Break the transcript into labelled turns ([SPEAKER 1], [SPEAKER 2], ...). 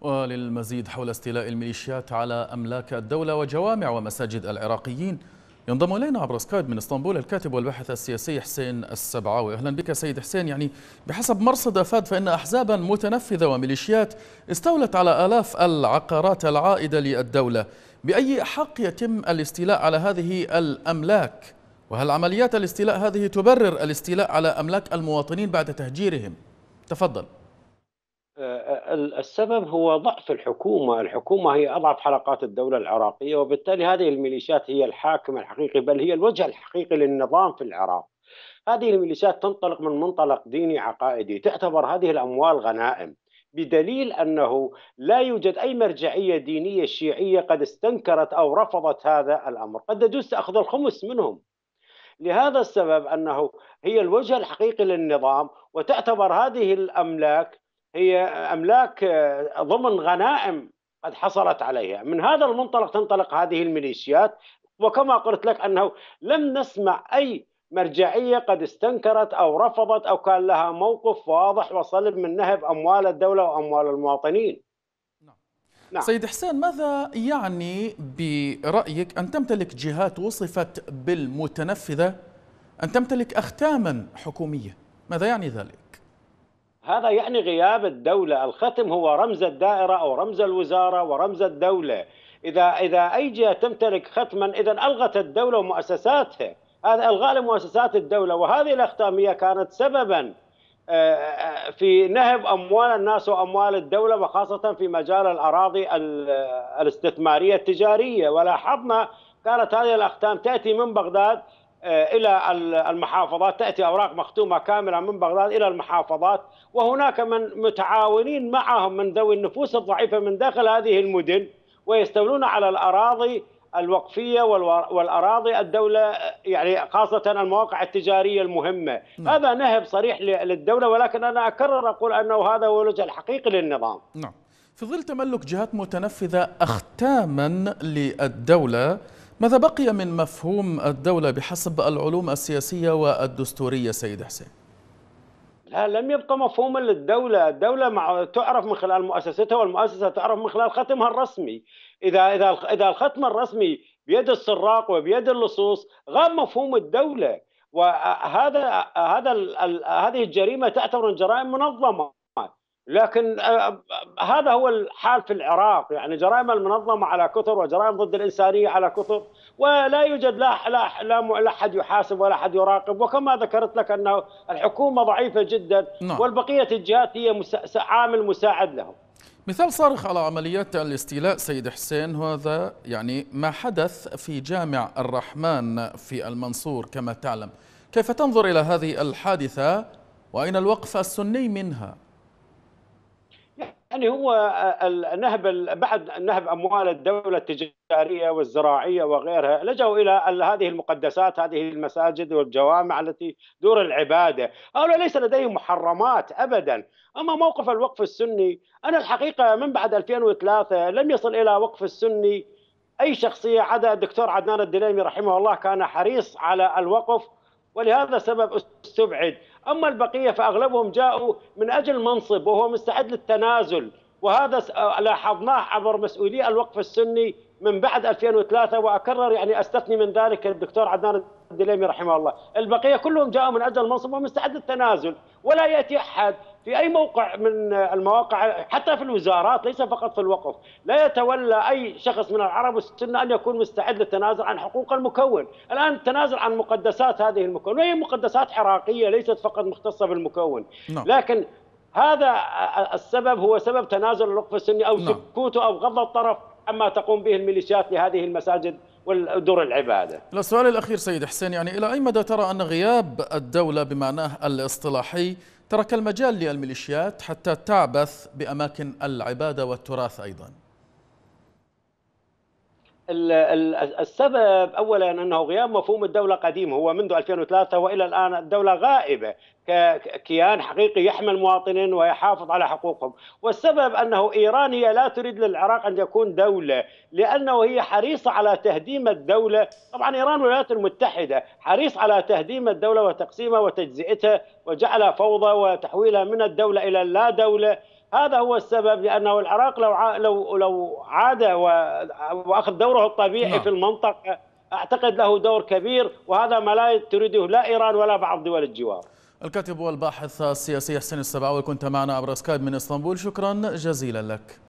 [SPEAKER 1] وللمزيد حول استيلاء الميليشيات على أملاك الدولة وجوامع ومساجد العراقيين ينضم إلينا عبر سكايب من اسطنبول الكاتب والباحث السياسي حسين السبعاوي أهلا بك سيد حسين يعني بحسب مرصد أفاد فإن أحزابا متنفذة وميليشيات استولت على آلاف العقارات العائدة للدولة بأي حق يتم الاستيلاء على هذه الأملاك وهل عمليات الاستيلاء هذه تبرر الاستيلاء على أملاك المواطنين بعد تهجيرهم تفضل
[SPEAKER 2] آه، آه، السبب هو ضعف الحكومة الحكومة هي أضعف حلقات الدولة العراقية وبالتالي هذه الميليشيات هي الحاكم الحقيقي بل هي الوجه الحقيقي للنظام في العراق هذه الميليشيات تنطلق من منطلق ديني عقائدي تعتبر هذه الأموال غنائم بدليل أنه لا يوجد أي مرجعية دينية شيعية قد استنكرت أو رفضت هذا الأمر قد يجوز أخذ الخمس منهم لهذا السبب أنه هي الوجه الحقيقي للنظام وتعتبر هذه الأملاك هي املاك آه، ضمن غنائم قد حصلت عليها من هذا المنطلق تنطلق هذه الميليشيات وكما قلت لك انه لم نسمع اي مرجعيه قد استنكرت او رفضت او كان لها موقف واضح وصلب من نهب اموال الدوله واموال المواطنين
[SPEAKER 1] نعم. نعم. سيد حسين ماذا يعني برأيك أن تمتلك جهات وصفت بالمتنفذة أن تمتلك أختاما حكومية ماذا يعني ذلك؟
[SPEAKER 2] هذا يعني غياب الدولة الختم هو رمز الدائرة أو رمز الوزارة ورمز الدولة إذا إذا أي جهة تمتلك ختما إذا ألغت الدولة ومؤسساتها هذا إلغاء لمؤسسات الدولة وهذه الأختامية كانت سببا آه، آه، في نهب أموال الناس وأموال الدولة وخاصة في مجال الأراضي آه، الاستثمارية التجارية ولاحظنا كانت هذه الأختام تأتي من بغداد آه، الى المحافظات تاتي اوراق مختومه كامله من بغداد الى المحافظات وهناك من متعاونين معهم من ذوي النفوس الضعيفه من داخل هذه المدن ويستولون على الاراضي الوقفيه والاراضي الدوله يعني خاصه المواقع التجاريه المهمه، نعم. هذا نهب صريح للدوله ولكن انا اكرر اقول انه هذا هو الوجه الحقيقي للنظام.
[SPEAKER 1] نعم. في ظل تملك جهات متنفذه اختاما للدوله ماذا بقي من مفهوم الدولة بحسب العلوم السياسية والدستورية سيد حسين؟
[SPEAKER 2] لا لم يبقى مفهوما للدولة، الدولة مع تعرف من خلال مؤسستها والمؤسسة تعرف من خلال ختمها الرسمي، إذا إذا إذا الختم الرسمي بيد السراق وبيد اللصوص غاب مفهوم الدولة وهذا هذا هذه الجريمة تعتبر جرائم منظمة لكن آه، آه، هذا هو الحال في العراق يعني جرائم المنظمه على كثر وجرائم ضد الانسانيه على كثر ولا يوجد لا لا لا احد يحاسب ولا احد يراقب وكما ذكرت لك ان الحكومه ضعيفه جدا نعم. والبقيه الجهات هي عامل مساعد لهم
[SPEAKER 1] مثال صارخ على عمليات الاستيلاء سيد حسين هذا يعني ما حدث في جامع الرحمن في المنصور كما تعلم كيف تنظر الى هذه الحادثه واين الوقف السني منها
[SPEAKER 2] يعني هو آه، نهب بعد نهب اموال الدوله التجاريه والزراعيه وغيرها لجوا الى هذه المقدسات هذه المساجد والجوامع التي دور العباده، هؤلاء ليس لديهم محرمات ابدا، اما موقف الوقف السني انا الحقيقه من بعد 2003 لم يصل الى وقف السني اي شخصيه عدا الدكتور عدنان الدليمي رحمه الله كان حريص على الوقف ولهذا السبب استبعد أما البقية فأغلبهم جاءوا من أجل منصب وهو مستعد للتنازل وهذا آه، لاحظناه عبر مسؤولي الوقف السني من بعد 2003 واكرر يعني استثني من ذلك الدكتور عدنان الدليمي رحمه الله، البقيه كلهم جاءوا من اجل المنصب ومستعد للتنازل، ولا ياتي احد في اي موقع من المواقع حتى في الوزارات ليس فقط في الوقف لا يتولى اي شخص من العرب والسنه ان يكون مستعد للتنازل عن حقوق المكون الان التنازل عن مقدسات هذه المكون وهي مقدسات عراقيه ليست فقط مختصه بالمكون no. نعم. لكن هذا السبب هو سبب تنازل الوقف السني او no. نعم. سكوته او غض الطرف عما تقوم به الميليشيات لهذه المساجد والدور العباده.
[SPEAKER 1] السؤال الاخير سيد حسين يعني الى اي مدى ترى ان غياب الدوله بمعناه الاصطلاحي ترك المجال للميليشيات حتى تعبث بأماكن العبادة والتراث أيضا
[SPEAKER 2] السبب اولا انه غياب مفهوم الدوله قديم هو منذ 2003 والى الان الدوله غائبه ككيان حقيقي يحمل مواطنين ويحافظ على حقوقهم والسبب انه ايران هي لا تريد للعراق ان يكون دوله لانه هي حريصه على تهديم الدوله طبعا ايران والولايات المتحده حريص على تهديم الدوله وتقسيمها وتجزئتها وجعلها فوضى وتحويلها من الدوله الى لا دوله هذا هو السبب لانه العراق لو ع... لو لو عاد و... واخذ دوره الطبيعي نعم. في المنطقه اعتقد له دور كبير وهذا ما لا تريده لا ايران ولا بعض دول الجوار.
[SPEAKER 1] الكاتب والباحث السياسي حسين السبعاوي كنت معنا عبر سكايب من اسطنبول شكرا جزيلا لك.